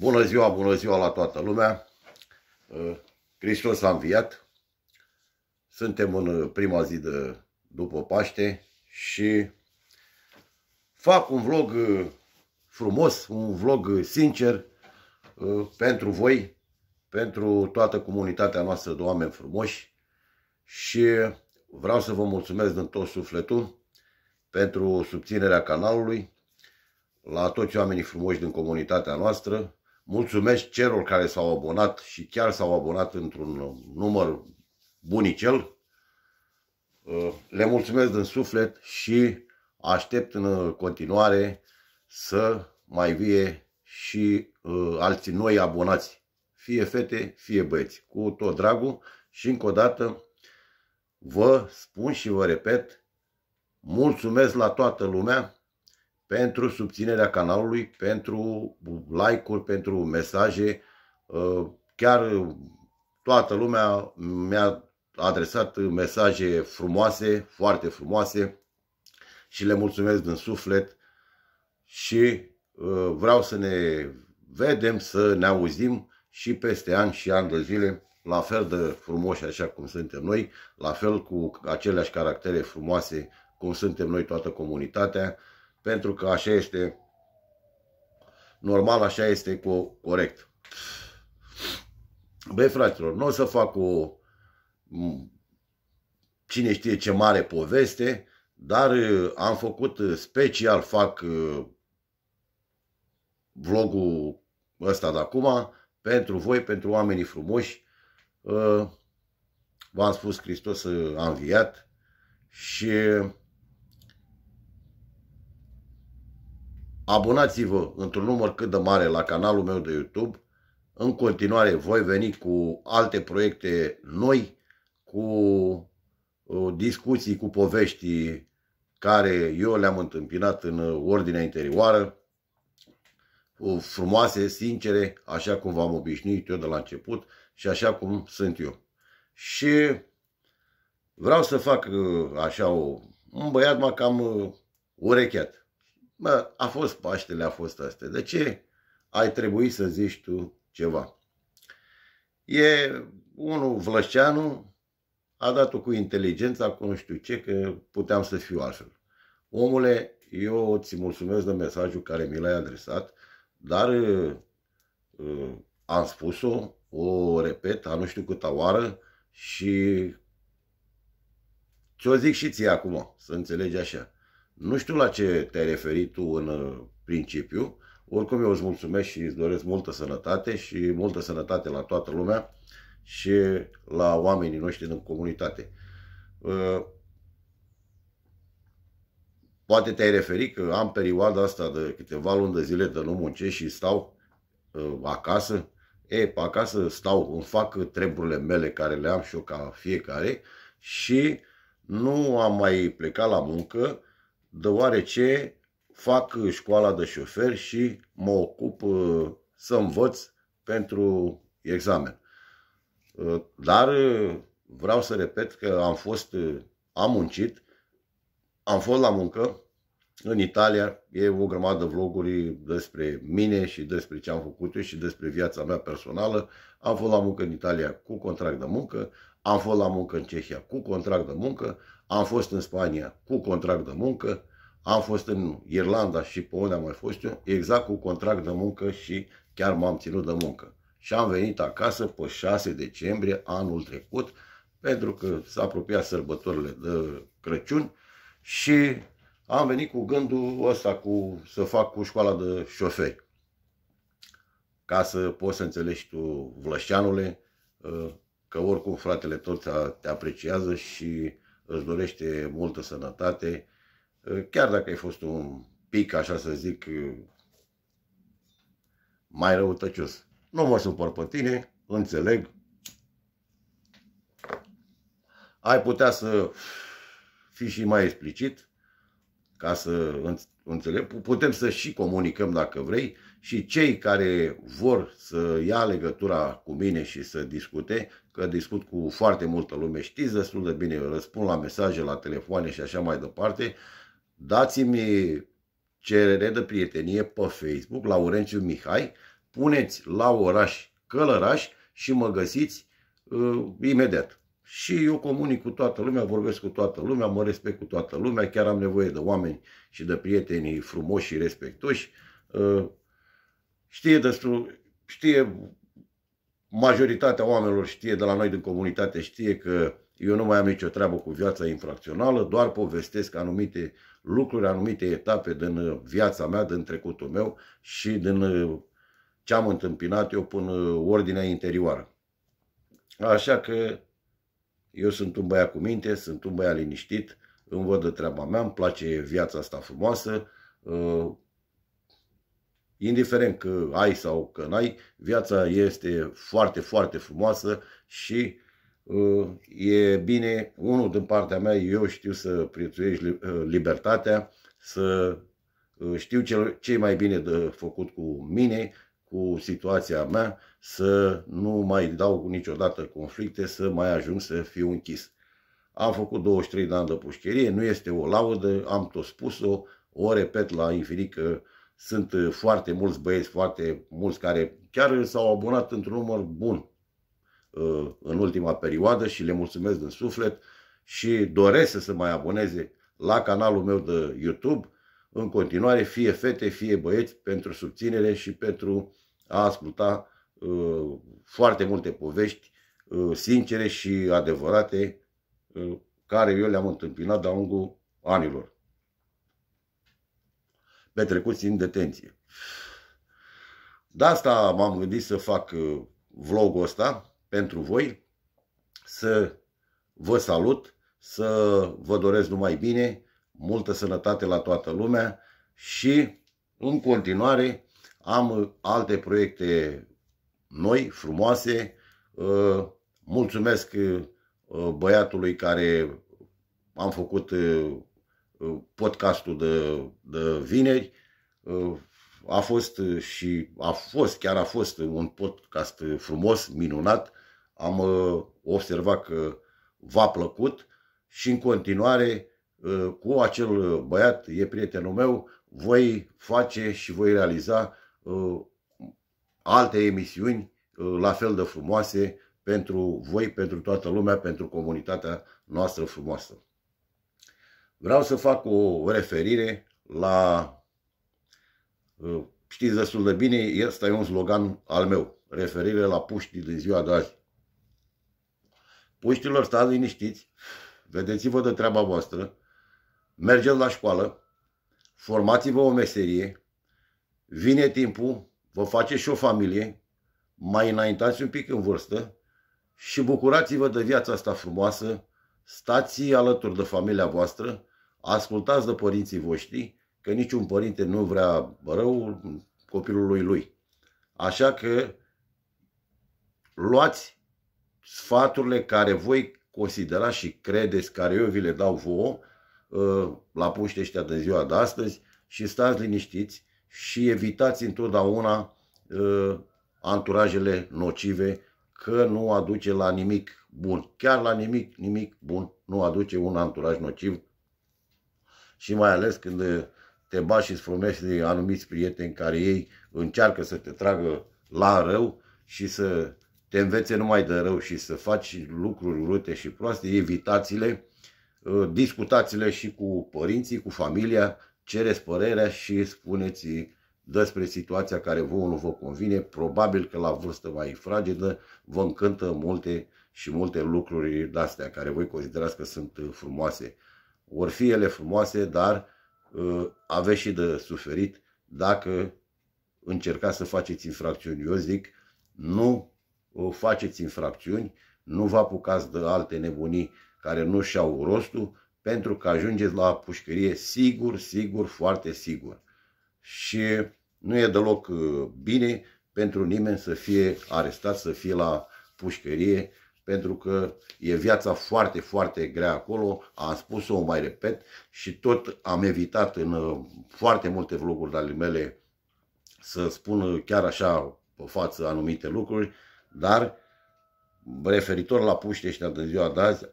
Bună ziua, bună ziua la toată lumea! Uh, Hristos a înviat. Suntem în uh, prima zi de după Paște și fac un vlog uh, frumos, un vlog sincer pentru voi, pentru toată comunitatea noastră de oameni frumoși și vreau să vă mulțumesc din tot sufletul pentru subținerea canalului, la toți oamenii frumoși din comunitatea noastră, Mulțumesc celor care s-au abonat și chiar s-au abonat într-un număr bunicel. Uh, le mulțumesc din suflet și aștept în continuare să mai vie și uh, alții noi abonați, fie fete, fie băieți, cu tot dragul și încă o dată vă spun și vă repet, mulțumesc la toată lumea pentru subținerea canalului, pentru like-uri, pentru mesaje. Uh, chiar uh, toată lumea mi-a adresat mesaje frumoase, foarte frumoase și le mulțumesc din suflet și uh, vreau să ne vedem, să ne auzim și peste ani și ani de zile, la fel de frumoși așa cum suntem noi, la fel cu aceleași caractere frumoase cum suntem noi toată comunitatea, pentru că așa este normal, așa este cu corect. Băi, fraților, nu o să fac o cine știe ce mare poveste, dar uh, am făcut uh, special, fac uh, vlogul ăsta de acum pentru voi, pentru oamenii frumoși. V-am spus, Hristos a înviat și Abonați-vă într-un număr cât de mare la canalul meu de YouTube. În continuare voi veni cu alte proiecte noi, cu uh, discuții, cu povești care eu le-am întâmpinat în ordinea interioară, frumoase, sincere, așa cum v-am obișnuit eu de la început și așa cum sunt eu. Și vreau să fac uh, așa o, un băiat mă cam uh, urecheat. Bă, a fost Paștele, a fost astea. De ce ai trebuit să zici tu ceva? E unul Vlășceanu, a dat-o cu inteligența, cu nu știu ce, că puteam să fiu altfel. Omule, eu ți mulțumesc de mesajul care mi l-ai adresat, dar uh, uh am spus-o, o repet, a nu știu câta oară și ce o zic și ție acum, să înțelegi așa. Nu știu la ce te-ai referit tu în uh, principiu. Oricum eu îți mulțumesc și îți doresc multă sănătate și multă sănătate la toată lumea și la oamenii noștri din comunitate. Uh, poate te-ai referit că am perioada asta de câteva luni de zile de nu muncesc și stau uh, acasă. E, pe acasă stau, îmi fac treburile mele care le am și eu ca fiecare și nu am mai plecat la muncă deoarece fac uh, școala de șofer și mă ocup uh, să învăț pentru examen. Uh, dar vreau să repet că am fost, am muncit, am fost la muncă, în Italia e o grămadă vloguri despre mine și despre ce am făcut eu și despre viața mea personală. Am fost la muncă în Italia cu contract de muncă, am fost la muncă în Cehia cu contract de muncă, am fost în Spania cu contract de muncă, am fost în Irlanda și pe unde am mai fost eu, exact cu contract de muncă și chiar m-am ținut de muncă. Și am venit acasă pe 6 decembrie anul trecut, pentru că s-a apropiat sărbătorile de Crăciun și am venit cu gândul ăsta cu, să fac cu școala de șoferi. Ca să poți să înțelegi tu, Vlășeanule, uh, că oricum fratele tot te apreciază și îți dorește multă sănătate, uh, chiar dacă ai fost un pic, așa să zic, uh, mai răutăcios. Nu mă supăr pe tine, înțeleg. Ai putea să fii și mai explicit, ca să înțeleg, putem să și comunicăm dacă vrei și cei care vor să ia legătura cu mine și să discute, că discut cu foarte multă lume, știți destul de bine, răspund la mesaje, la telefoane și așa mai departe, dați-mi cerere de prietenie pe Facebook la Urenciu Mihai, puneți la oraș călăraș și mă găsiți uh, imediat și eu comunic cu toată lumea, vorbesc cu toată lumea, mă respect cu toată lumea, chiar am nevoie de oameni și de prieteni frumoși și respectoși. Uh, știe destul, știe, majoritatea oamenilor știe de la noi din comunitate, știe că eu nu mai am nicio treabă cu viața infracțională, doar povestesc anumite lucruri, anumite etape din uh, viața mea, din trecutul meu și din uh, ce am întâmpinat eu până ordinea interioară. Așa că eu sunt un băiat cu minte, sunt un băiat liniștit, îmi văd de treaba mea, îmi place viața asta frumoasă. Uh, indiferent că ai sau că n-ai, viața este foarte, foarte frumoasă și uh, e bine, unul din partea mea, eu știu să prețuiești uh, libertatea, să uh, știu ce, e mai bine de făcut cu mine cu situația mea, să nu mai dau niciodată conflicte, să mai ajung să fiu închis. Am făcut 23 de ani de pușcherie, nu este o laudă, am tot spus-o, o repet la infinit că sunt foarte mulți băieți, foarte mulți care chiar s-au abonat într-un număr bun uh, în ultima perioadă și le mulțumesc din suflet și doresc să se mai aboneze la canalul meu de YouTube în continuare, fie fete, fie băieți, pentru subținere și pentru a asculta uh, foarte multe povești uh, sincere și adevărate uh, care eu le-am întâmpinat de-a lungul anilor petrecuți în detenție. De asta m-am gândit să fac uh, vlogul ăsta pentru voi, să vă salut, să vă doresc numai bine, multă sănătate la toată lumea și în continuare am uh, alte proiecte noi, frumoase. Uh, mulțumesc uh, băiatului care am făcut podcastul de, de vineri. A fost și a fost, chiar a fost un podcast frumos, minunat. Am observat că v-a plăcut și în continuare cu acel băiat, e prietenul meu, voi face și voi realiza Uh, alte emisiuni uh, la fel de frumoase pentru voi, pentru toată lumea, pentru comunitatea noastră frumoasă. Vreau să fac o referire la, uh, știți destul de bine, ăsta e un slogan al meu, referire la puștii din ziua de azi. Puștilor, stați liniștiți, vedeți-vă de treaba voastră, mergeți la școală, formați-vă o meserie, Vine timpul, vă faceți și o familie, mai înaintați un pic în vârstă și bucurați-vă de viața asta frumoasă, stați alături de familia voastră, ascultați de părinții voștri, că niciun părinte nu vrea rău copilului lui. Așa că luați sfaturile care voi considerați și credeți, care eu vi le dau vouă, uh, la puște ăștia de ziua de astăzi și stați liniștiți și evitați întotdeauna uh, anturajele nocive că nu aduce la nimic bun. Chiar la nimic, nimic bun nu aduce un anturaj nociv și mai ales când uh, te bași și frumești de anumiți prieteni care ei încearcă să te tragă la rău și să te învețe numai de rău și să faci lucruri urâte și proaste, evitați-le, uh, discutați-le și cu părinții, cu familia, cereți părerea și spuneți despre situația care vouă nu vă convine. Probabil că la vârstă mai fragedă vă încântă multe și multe lucruri de-astea care voi considerați că sunt frumoase. Or fi ele frumoase, dar uh, aveți și de suferit dacă încercați să faceți infracțiuni. Eu zic, nu uh, faceți infracțiuni, nu vă apucați de alte nebunii care nu și-au rostul, pentru că ajungeți la pușcărie sigur, sigur, foarte sigur. Și nu e deloc uh, bine pentru nimeni să fie arestat, să fie la pușcărie, pentru că e viața foarte, foarte grea acolo, am spus-o, o mai repet, și tot am evitat în uh, foarte multe vloguri ale mele să spun uh, chiar așa pe față anumite lucruri, dar referitor la puștii ăștia de ziua de azi,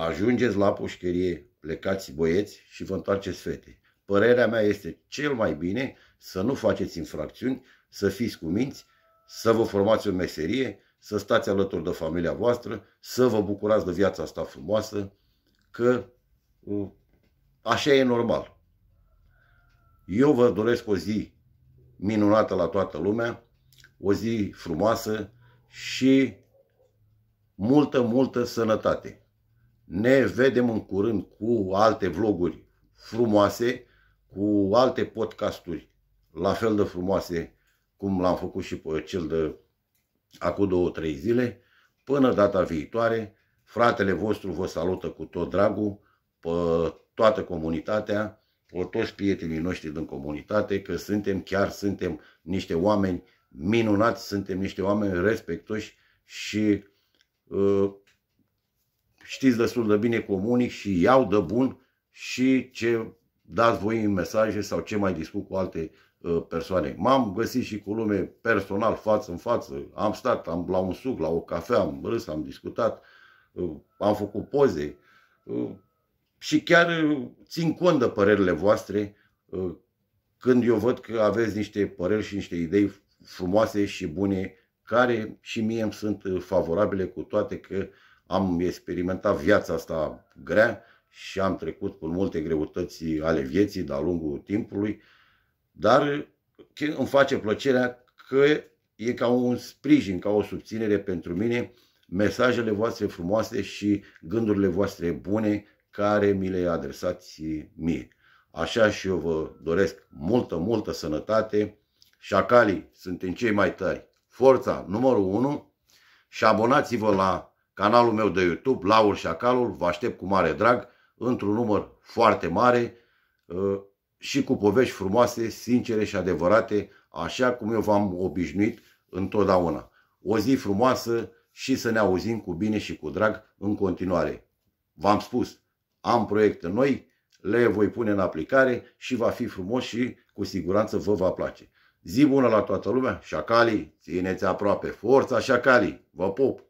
Ajungeți la pușcherie, plecați băieți și vă întoarceți fete. Părerea mea este cel mai bine să nu faceți infracțiuni, să fiți cuminți, să vă formați o meserie, să stați alături de familia voastră, să vă bucurați de viața asta frumoasă, că așa e normal. Eu vă doresc o zi minunată la toată lumea, o zi frumoasă și multă, multă sănătate. Ne vedem în curând cu alte vloguri frumoase, cu alte podcasturi la fel de frumoase cum l-am făcut și pe cel de acum două, trei zile. Până data viitoare, fratele vostru vă salută cu tot dragul pe toată comunitatea, pe toți prietenii noștri din comunitate, că suntem chiar, suntem niște oameni minunați, suntem niște oameni respectoși și uh, știți destul de bine comunic și iau de bun și ce dați voi în mesaje sau ce mai discut cu alte uh, persoane. M-am găsit și cu lume personal, față în față. Am stat am la un suc, la o cafea, am râs, am discutat, uh, am făcut poze. Uh, și chiar uh, țin cont de părerile voastre uh, când eu văd că aveți niște păreri și niște idei frumoase și bune care și mie îmi sunt uh, favorabile cu toate că am experimentat viața asta grea și am trecut prin multe greutăți ale vieții de-a lungul timpului, dar îmi face plăcerea că e ca un sprijin, ca o susținere pentru mine mesajele voastre frumoase și gândurile voastre bune care mi le adresați mie. Așa și eu vă doresc multă, multă sănătate. Șacalii, suntem cei mai tari. Forța numărul 1 și abonați-vă la Canalul meu de YouTube, Laur Acalul vă aștept cu mare drag, într-un număr foarte mare uh, și cu povești frumoase, sincere și adevărate, așa cum eu v-am obișnuit întotdeauna. O zi frumoasă și să ne auzim cu bine și cu drag în continuare. V-am spus, am proiecte noi, le voi pune în aplicare și va fi frumos și cu siguranță vă va place. Zi bună la toată lumea, șacalii, țineți aproape, forța șacalii, vă pup!